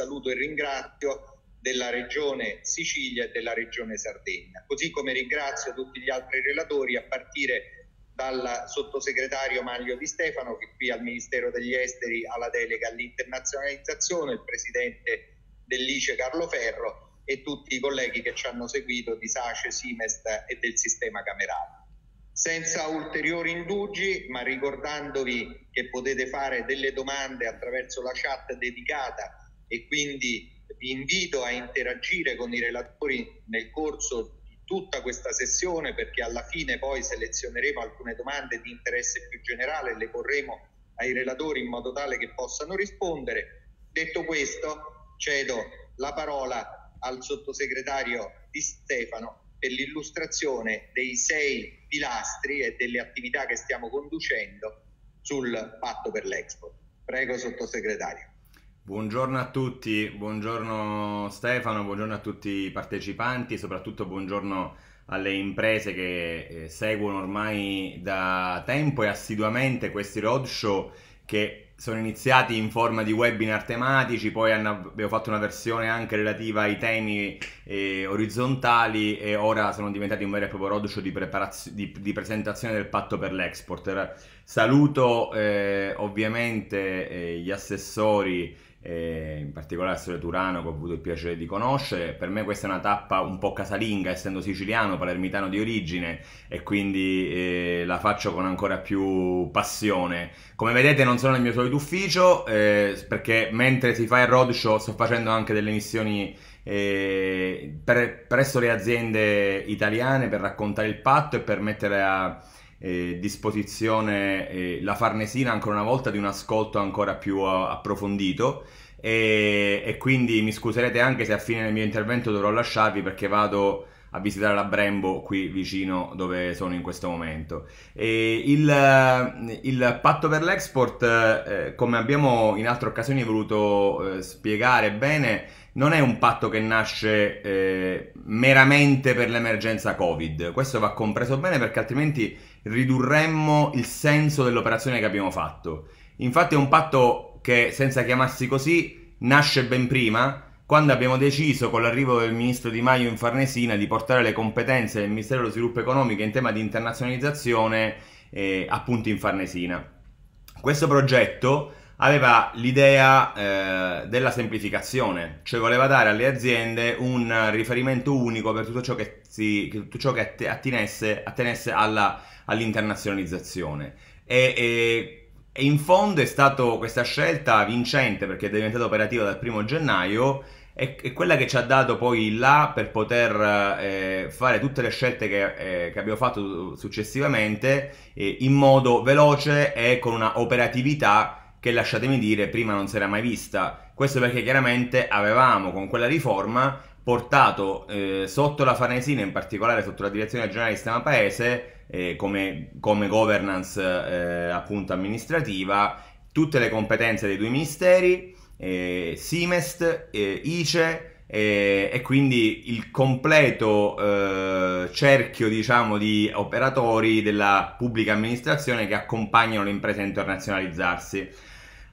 saluto e ringrazio della Regione Sicilia e della Regione Sardegna, così come ringrazio tutti gli altri relatori a partire dal sottosegretario Maglio Di Stefano che qui al Ministero degli Esteri ha la delega all'internazionalizzazione, il presidente dell'ICE Carlo Ferro e tutti i colleghi che ci hanno seguito di SACE, SIMEST e del sistema camerale. Senza ulteriori indugi, ma ricordandovi che potete fare delle domande attraverso la chat dedicata e quindi vi invito a interagire con i relatori nel corso di tutta questa sessione perché alla fine poi selezioneremo alcune domande di interesse più generale e le porremo ai relatori in modo tale che possano rispondere. Detto questo, cedo la parola al sottosegretario Di Stefano per l'illustrazione dei sei pilastri e delle attività che stiamo conducendo sul patto per l'export. Prego, sottosegretario. Buongiorno a tutti, buongiorno Stefano, buongiorno a tutti i partecipanti, soprattutto buongiorno alle imprese che eh, seguono ormai da tempo e assiduamente questi roadshow che sono iniziati in forma di webinar tematici, poi hanno, abbiamo fatto una versione anche relativa ai temi eh, orizzontali e ora sono diventati un vero e proprio roadshow di, di, di presentazione del patto per l'export. Saluto eh, ovviamente eh, gli assessori in particolare la storia Turano che ho avuto il piacere di conoscere. Per me questa è una tappa un po' casalinga, essendo siciliano, palermitano di origine e quindi eh, la faccio con ancora più passione. Come vedete non sono nel mio solito ufficio eh, perché mentre si fa il roadshow sto facendo anche delle missioni eh, per, presso le aziende italiane per raccontare il patto e per mettere a eh, disposizione eh, la Farnesina ancora una volta di un ascolto ancora più a- eh, approfondito e-, e, quindi mi scuserete anche se a fine del mio intervento dovrò lasciarvi perché vado a visitare la Brembo qui vicino dove sono in questo momento. E il, il patto per l'export, eh, come abbiamo in altre occasioni voluto eh, spiegare bene, non è un patto che nasce eh, meramente per l'emergenza Covid, questo va compreso bene perché altrimenti ridurremmo il senso dell'operazione che abbiamo fatto. Infatti è un patto che, senza chiamarsi così, nasce ben prima, quando abbiamo deciso con l'arrivo del ministro Di Maio in Farnesina di portare le competenze del Ministero dello Sviluppo Economico in tema di internazionalizzazione eh, appunto in Farnesina. Questo progetto aveva l'idea eh, della semplificazione, cioè voleva dare alle aziende un riferimento unico per tutto ciò che, si, tutto ciò che attinesse, attenesse alla, all'internazionalizzazione. E, e, e, in fondo è stata questa scelta vincente perché è diventata operativa dal primo gennaio e, quella che ci ha dato poi là per poter eh, fare tutte le scelte che, eh, che abbiamo fatto successivamente eh, in modo veloce e con una operatività che lasciatemi dire prima non si era mai vista. Questo perché chiaramente avevamo con quella riforma portato eh, sotto la Farnesina, in particolare sotto la direzione generale di Sistema Paese, eh, come, come, governance eh, appunto amministrativa, tutte le competenze dei due ministeri, eh, Simest, eh, ICE eh, e quindi il completo cerchio diciamo di operatori della pubblica amministrazione che accompagnano le imprese a internazionalizzarsi.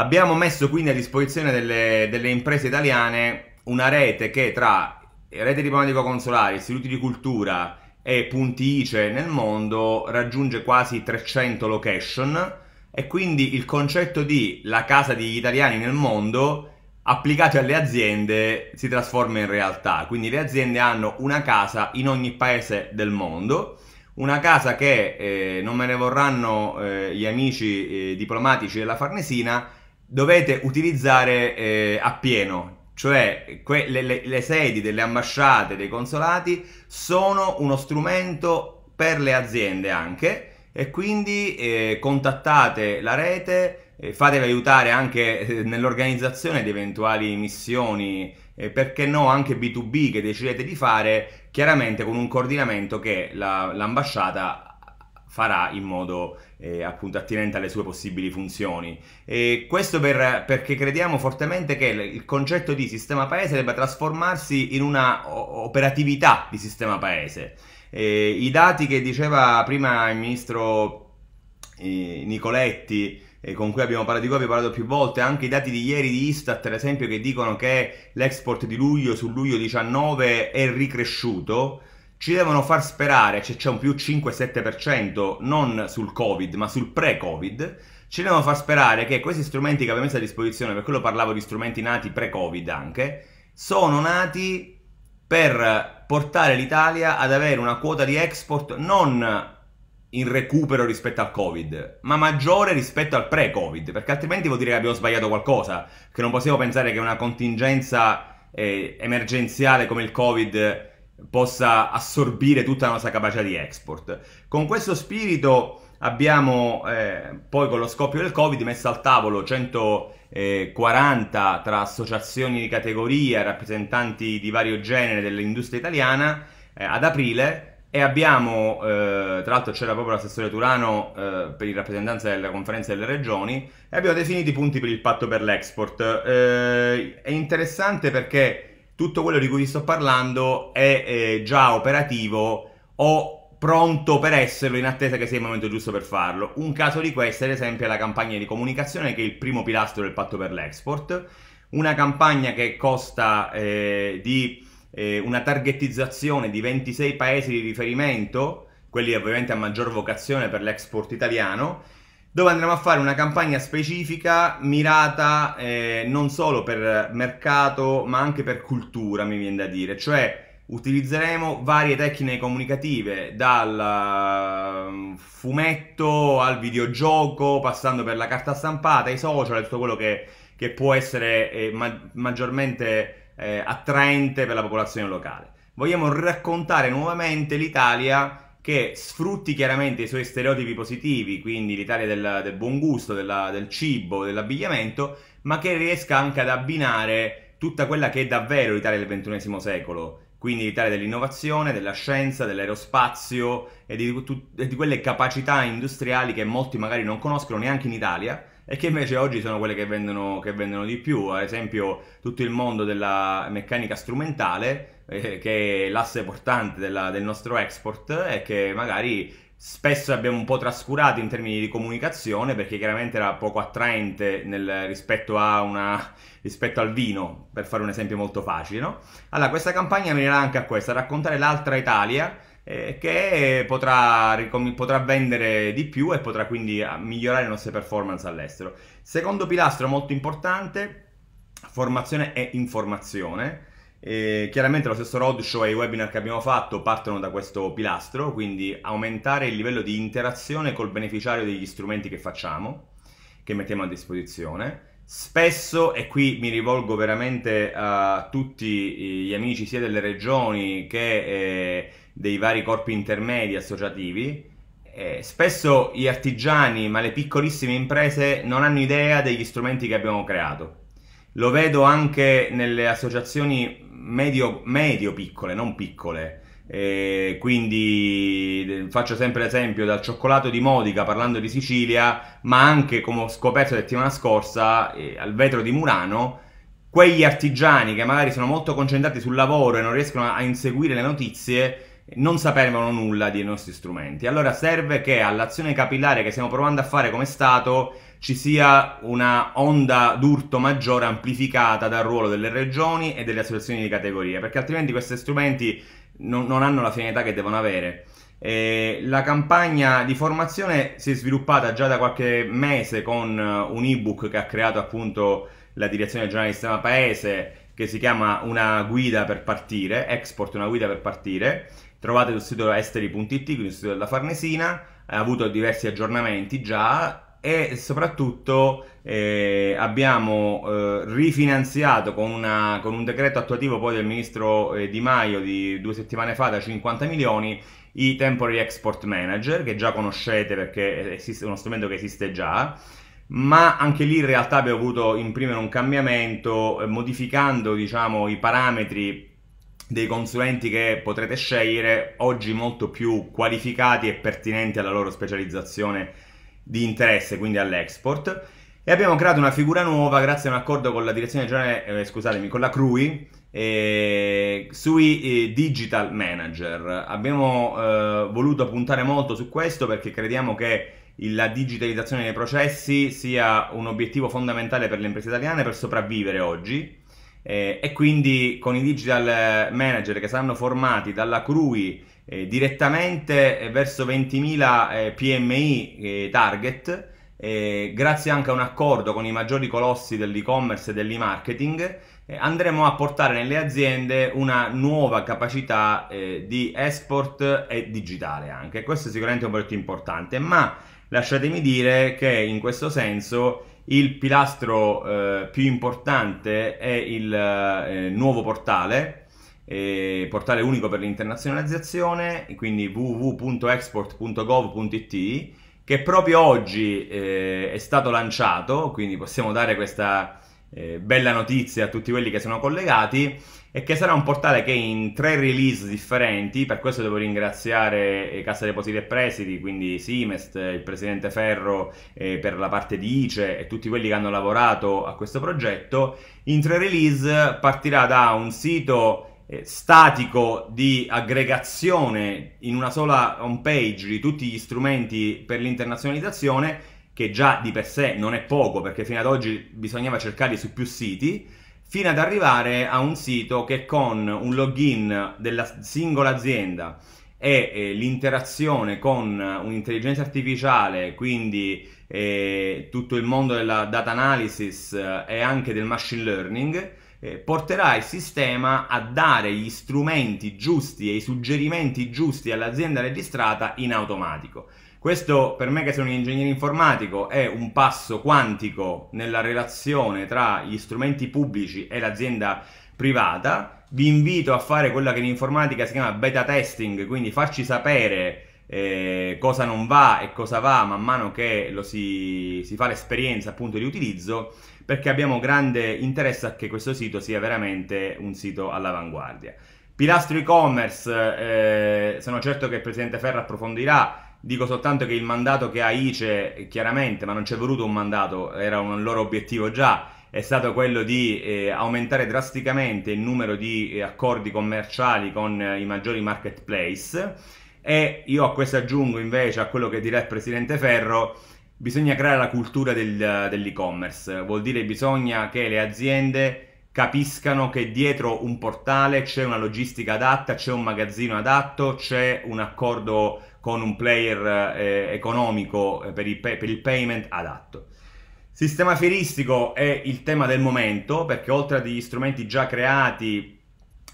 Abbiamo messo quindi a disposizione delle, delle imprese italiane una rete che tra rete diplomatico consolare, istituti di cultura e punti ICE nel mondo raggiunge quasi 300 location e quindi il concetto di la casa degli italiani nel mondo applicato alle aziende si trasforma in realtà. Quindi le aziende hanno una casa in ogni paese del mondo, una casa che eh, non me ne vorranno eh, gli amici eh, diplomatici della Farnesina dovete utilizzare eh, appieno cioè que- le, le, le, sedi delle ambasciate, dei consolati, sono uno strumento per le aziende anche e quindi eh, contattate la rete, eh, fatevi aiutare anche eh, nell'organizzazione di eventuali missioni, eh, perché no anche B2B che decidete di fare, chiaramente con un coordinamento che la, l'ambasciata farà in modo eh, appunto attinente alle sue possibili funzioni. E questo per, perché crediamo fortemente che il concetto di sistema paese debba trasformarsi in una operatività di sistema paese. E I dati che diceva prima il ministro eh, Nicoletti eh, con cui abbiamo parlato, di cui abbiamo parlato più volte, anche i dati di ieri di Istat, ad esempio, che dicono che l'export di luglio su luglio 19 è ricresciuto, ci devono far sperare, cioè c'è un più 5-7% non sul Covid, ma sul pre-Covid, ci devono far sperare che questi strumenti che abbiamo messo a disposizione, per quello parlavo di strumenti nati pre-Covid anche, sono nati per portare l'Italia ad avere una quota di export non in recupero rispetto al Covid, ma maggiore rispetto al pre-Covid, perché altrimenti vuol dire che abbiamo sbagliato qualcosa, che non possiamo pensare che una contingenza eh, emergenziale come il Covid possa assorbire tutta la nostra capacità di export. Con questo spirito abbiamo eh, poi con lo scoppio del Covid messo al tavolo 140 eh, tra associazioni di categoria, rappresentanti di vario genere dell'industria italiana eh, ad aprile e abbiamo, eh, tra l'altro c'era proprio l'assessore Turano eh, per il rappresentante della conferenza delle regioni, e abbiamo definito i punti per il patto per l'export. Eh, è interessante perché tutto quello di cui vi sto parlando è eh, già operativo o pronto per esserlo in attesa che sia il momento giusto per farlo. Un caso di questo, ad esempio, è la campagna di comunicazione che è il primo pilastro del patto per l'export, una campagna che costa eh, di eh, una targettizzazione di 26 paesi di riferimento, quelli ovviamente a maggior vocazione per l'export italiano, dove andremo a fare una campagna specifica mirata eh, non solo per mercato ma anche per cultura, mi viene da dire, cioè utilizzeremo varie tecniche comunicative dal mm, fumetto al videogioco, passando per la carta stampata, i social, tutto quello che, che può essere eh, ma- maggiormente eh, attraente per la popolazione locale. Vogliamo raccontare nuovamente l'Italia che sfrutti chiaramente i suoi stereotipi positivi, quindi l'Italia del, del buon gusto, della, del cibo, dell'abbigliamento, ma che riesca anche ad abbinare tutta quella che è davvero l'Italia del XXI secolo, quindi l'Italia dell'innovazione, della scienza, dell'aerospazio e di, tu, di quelle capacità industriali che molti magari non conoscono neanche in Italia e che invece oggi sono quelle che vendono, che vendono di più, ad esempio tutto il mondo della meccanica strumentale, eh, che è l'asse portante della, del nostro export e che magari spesso abbiamo un po' trascurato in termini di comunicazione perché chiaramente era poco attraente nel, rispetto, una, rispetto, al vino, per fare un esempio molto facile. No? Allora, questa campagna mirerà anche a questo, a raccontare l'altra Italia eh, che eh, potrà, potrà vendere di più e potrà quindi ah, migliorare le nostre performance all'estero. Secondo pilastro molto importante, formazione e informazione. Eh, chiaramente lo stesso roadshow e i webinar che abbiamo fatto partono da questo pilastro, quindi aumentare il livello di interazione col beneficiario degli strumenti che facciamo, che mettiamo a disposizione. Spesso, e qui mi rivolgo veramente a tutti gli amici sia delle regioni che eh, dei vari corpi intermedi associativi. Eh, spesso gli artigiani, ma le piccolissime imprese, non hanno idea degli strumenti che abbiamo creato. Lo vedo anche nelle associazioni medio, medio piccole, non piccole. Eh, quindi eh, faccio sempre l'esempio dal cioccolato di Modica parlando di Sicilia, ma anche come ho scoperto la settimana scorsa eh, al vetro di Murano, quegli artigiani che magari sono molto concentrati sul lavoro e non riescono a inseguire le notizie, non sapevano nulla dei nostri strumenti. Allora serve che all'azione capillare che stiamo provando a fare come Stato ci sia una onda d'urto maggiore amplificata dal ruolo delle regioni e delle associazioni di categoria, perché altrimenti questi strumenti non, non hanno la finalità che devono avere. E la campagna di formazione si è sviluppata già da qualche mese con eh, un ebook che ha creato appunto la direzione generale di sistema paese che si chiama Una guida per partire, Export una guida per partire, trovate sul sito esteri.it, quindi sul sito della Farnesina, eh, ha avuto diversi aggiornamenti già e soprattutto eh, abbiamo eh, rifinanziato con, una, con, un decreto attuativo poi del ministro eh, Di Maio di due settimane fa da 50 milioni i temporary export manager che già conoscete perché esiste uno strumento che esiste già ma anche lì in realtà abbiamo voluto imprimere un cambiamento eh, modificando diciamo, i parametri dei consulenti che potrete scegliere, oggi molto più qualificati e pertinenti alla loro specializzazione di interesse, quindi all'export. E abbiamo creato una figura nuova grazie a un accordo con la direzione generale, eh, scusatemi, con la CRUI, eh, sui eh, digital manager. Abbiamo eh, voluto puntare molto su questo perché crediamo che la digitalizzazione dei processi sia un obiettivo fondamentale per le imprese italiane per sopravvivere oggi eh, e quindi con i digital eh, manager che saranno formati dalla CRUI eh, direttamente eh, verso 20.000 eh, PMI target, grazie anche a un accordo con i maggiori colossi dell'e-commerce e dell'e-marketing, andremo a portare nelle aziende una nuova capacità eh, di export e digitale anche. Questo è sicuramente un progetto importante, ma lasciatemi dire che in questo senso il pilastro eh, più importante è il eh, nuovo portale, eh, portale unico per l'internazionalizzazione, quindi www.export.gov.it, che proprio oggi eh, è stato lanciato, quindi possiamo dare questa eh, bella notizia a tutti quelli che sono collegati e che sarà un portale che in tre release differenti, per questo devo ringraziare eh, Cassa Depositi e Presidi, quindi Simest, eh, il presidente Ferro eh, per la parte di ICE e tutti quelli che hanno lavorato a questo progetto, in tre release partirà da un sito eh, statico di aggregazione in una sola home page di tutti gli strumenti per l'internazionalizzazione, che già di per sé non è poco perché fino ad oggi bisognava cercarli su più siti, fino ad arrivare a un sito che con un login della singola azienda e eh, l'interazione con un'intelligenza artificiale, quindi eh, tutto il mondo della data analysis eh, e anche del machine learning, eh, porterà il sistema a dare gli strumenti giusti e i suggerimenti giusti all'azienda registrata in automatico. Questo per me che sono un ingegnere informatico è un passo quantico nella relazione tra gli strumenti pubblici e l'azienda privata. Vi invito a fare quella che in informatica si chiama beta testing, quindi farci sapere eh, cosa non va e cosa va man mano che si, si fa l'esperienza appunto di utilizzo, perché abbiamo grande interesse a che questo sito sia veramente un sito all'avanguardia. Pilastro e-commerce, eh, sono certo che il presidente Ferra approfondirà Dico soltanto che il mandato che ha ICE, chiaramente, ma non c'è voluto un mandato, era un loro obiettivo già, è stato quello di eh, aumentare drasticamente il numero di eh, accordi commerciali con eh, i maggiori marketplace e io a questo aggiungo invece a quello che dirà il presidente Ferro, bisogna creare la cultura del, dell'e-commerce, vuol dire bisogna che le aziende capiscano che dietro un portale c'è una logistica adatta, c'è un magazzino adatto, c'è un accordo con un player eh, economico eh, per il, pay, per il payment adatto. Sistema fieristico è il tema del momento perché oltre agli strumenti già creati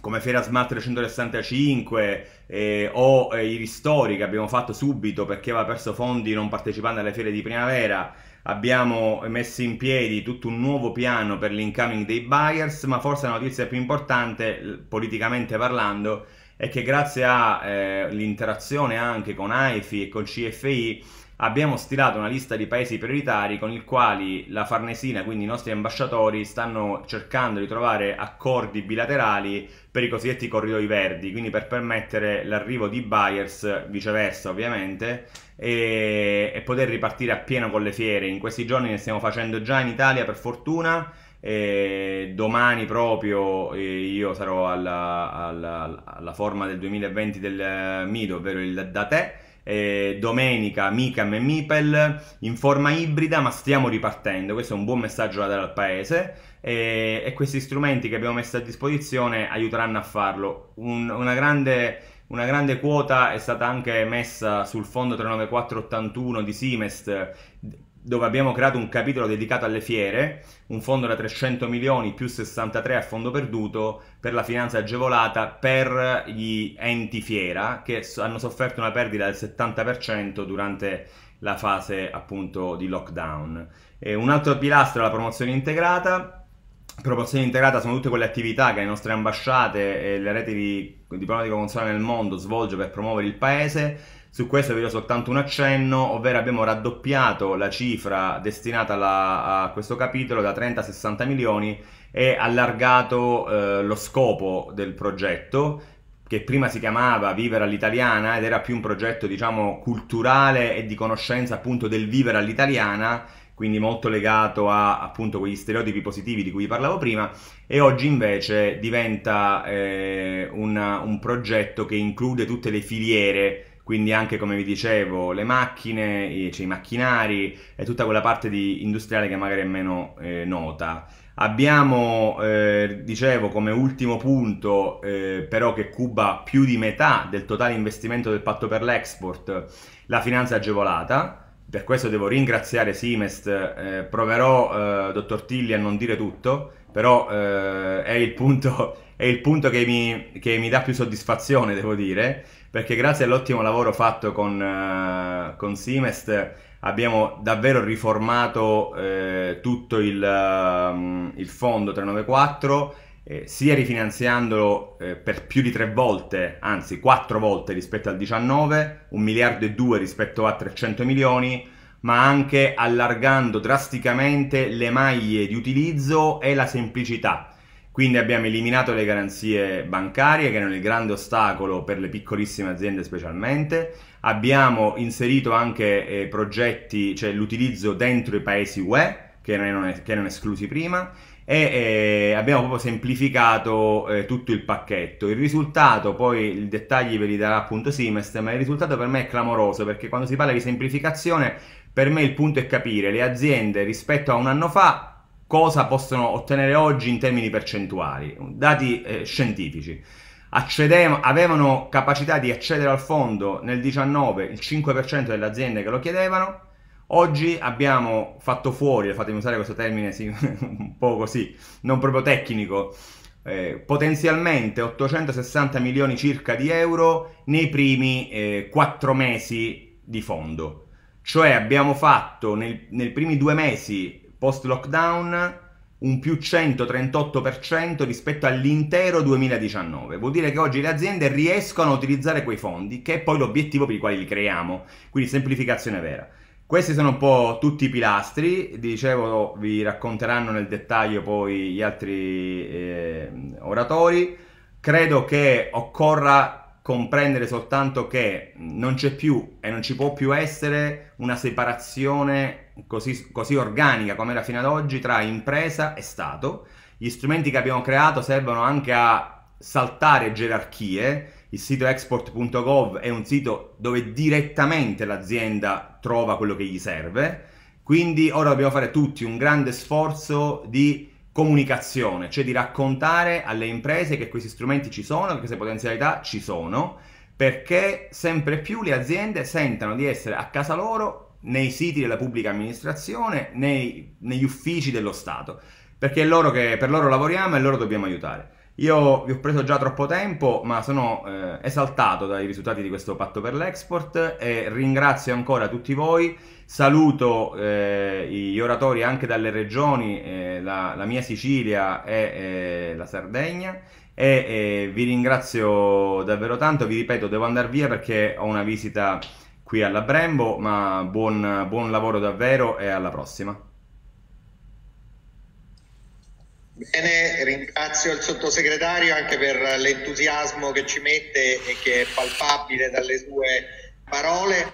come Fiera Smart 365 eh, o eh, i ristori che abbiamo fatto subito perché aveva perso fondi non partecipando alle fiere di primavera abbiamo messo in piedi tutto un nuovo piano per l'incoming dei buyers, ma forse la notizia più importante, politicamente parlando, è che grazie all'interazione eh, anche con AIFI e con CFI, abbiamo stilato una lista di paesi prioritari con i quali la Farnesina, quindi i nostri ambasciatori, stanno cercando di trovare accordi bilaterali per i cosiddetti corridoi verdi, quindi per permettere l'arrivo di buyers, viceversa ovviamente, e, e poter ripartire appieno con le fiere. In questi giorni ne stiamo facendo già in Italia, per fortuna. E domani proprio eh, io sarò alla, alla, alla forma del 2020 del eh, Mido, ovvero il da te eh, domenica Micam e Mipel in forma ibrida, ma stiamo ripartendo. Questo è un buon messaggio da dare al paese. E, e questi strumenti che abbiamo messo a disposizione aiuteranno a farlo. Un, una grande una grande quota è stata anche messa sul fondo 39481 di Simest dove abbiamo creato un capitolo dedicato alle fiere, un fondo da 300 milioni più 63 a fondo perduto per la finanza agevolata per gli enti fiera che hanno sofferto una perdita del 70% durante la fase appunto di lockdown. E un altro pilastro è la promozione integrata. Promozione integrata sono tutte quelle attività che le nostre ambasciate e le reti di diplomatico consolare nel mondo svolgono per promuovere il paese su questo vi do soltanto un accenno, ovvero abbiamo raddoppiato la cifra destinata alla, a questo capitolo da 30 a 60 milioni e allargato eh, lo scopo del progetto che prima si chiamava Vivere all'italiana ed era più un progetto diciamo culturale e di conoscenza appunto del vivere all'italiana quindi molto legato a appunto quegli stereotipi positivi di cui parlavo prima, e oggi invece diventa eh, una, un progetto che include tutte le filiere quindi anche come vi dicevo le macchine, i, cioè i macchinari e tutta quella parte di industriale che magari è meno eh, nota. Abbiamo, eh, dicevo, come ultimo punto, eh, però che cuba più di metà del totale investimento del patto per l'export, la finanza agevolata. Per questo devo ringraziare Simest, eh, proverò, eh, dottor Tilli, a non dire tutto, però eh, è il punto, è il punto che, mi, che mi dà più soddisfazione, devo dire perché grazie all'ottimo lavoro fatto con, uh, con Simest abbiamo davvero riformato eh, tutto il, um, il, fondo 394 eh, sia rifinanziandolo eh, per più di tre volte, anzi quattro volte rispetto al 19, un miliardo e due rispetto a 300 milioni, ma anche allargando drasticamente le maglie di utilizzo e la semplicità quindi abbiamo eliminato le garanzie bancarie che erano il grande ostacolo per le piccolissime aziende specialmente, abbiamo inserito anche eh, progetti, cioè l'utilizzo dentro i paesi UE che erano, che erano esclusi prima e eh, abbiamo proprio semplificato eh, tutto il pacchetto. Il risultato, poi i dettagli ve li darà appunto Simest, ma il risultato per me è clamoroso perché quando si parla di semplificazione per me il punto è capire le aziende rispetto a un anno fa cosa possono ottenere oggi in termini percentuali, dati eh, scientifici. Accedevano, avevano capacità di accedere al fondo nel 19 il 5% delle aziende che lo chiedevano, Oggi abbiamo fatto fuori, fatemi usare questo termine sì, un po' così, non proprio tecnico, eh, potenzialmente 860 milioni circa di euro nei primi eh, 4 mesi di fondo. Cioè abbiamo fatto nei primi due mesi post lockdown un più 138% rispetto all'intero 2019. Vuol dire che oggi le aziende riescono a utilizzare quei fondi, che è poi l'obiettivo per i quali li creiamo, quindi semplificazione vera. Questi sono un po' tutti i pilastri, dicevo vi racconteranno nel dettaglio poi gli altri eh, oratori. Credo che occorra comprendere soltanto che non c'è più e non ci può più essere una separazione così, così organica come era fino ad oggi tra impresa e Stato. Gli strumenti che abbiamo creato servono anche a saltare gerarchie. Il sito export.gov è un sito dove direttamente l'azienda trova quello che gli serve. Quindi ora dobbiamo fare tutti un grande sforzo di comunicazione, cioè di raccontare alle imprese che questi strumenti ci sono, che queste potenzialità ci sono, perché sempre più le aziende sentano di essere a casa loro nei siti della pubblica amministrazione, nei, negli uffici dello Stato, perché loro che, per loro lavoriamo e loro dobbiamo aiutare. Io vi ho preso già troppo tempo, ma sono eh, esaltato dai risultati di questo patto per l'export e ringrazio ancora tutti voi. Saluto eh, gli oratori anche dalle regioni, eh, la, la, mia Sicilia e eh, la Sardegna. E eh, vi ringrazio davvero tanto. Vi ripeto, devo andare via perché ho una visita qui alla Brembo, ma buon, buon lavoro davvero e alla prossima. Bene, ringrazio il sottosegretario anche per l'entusiasmo che ci mette e che è palpabile dalle sue parole.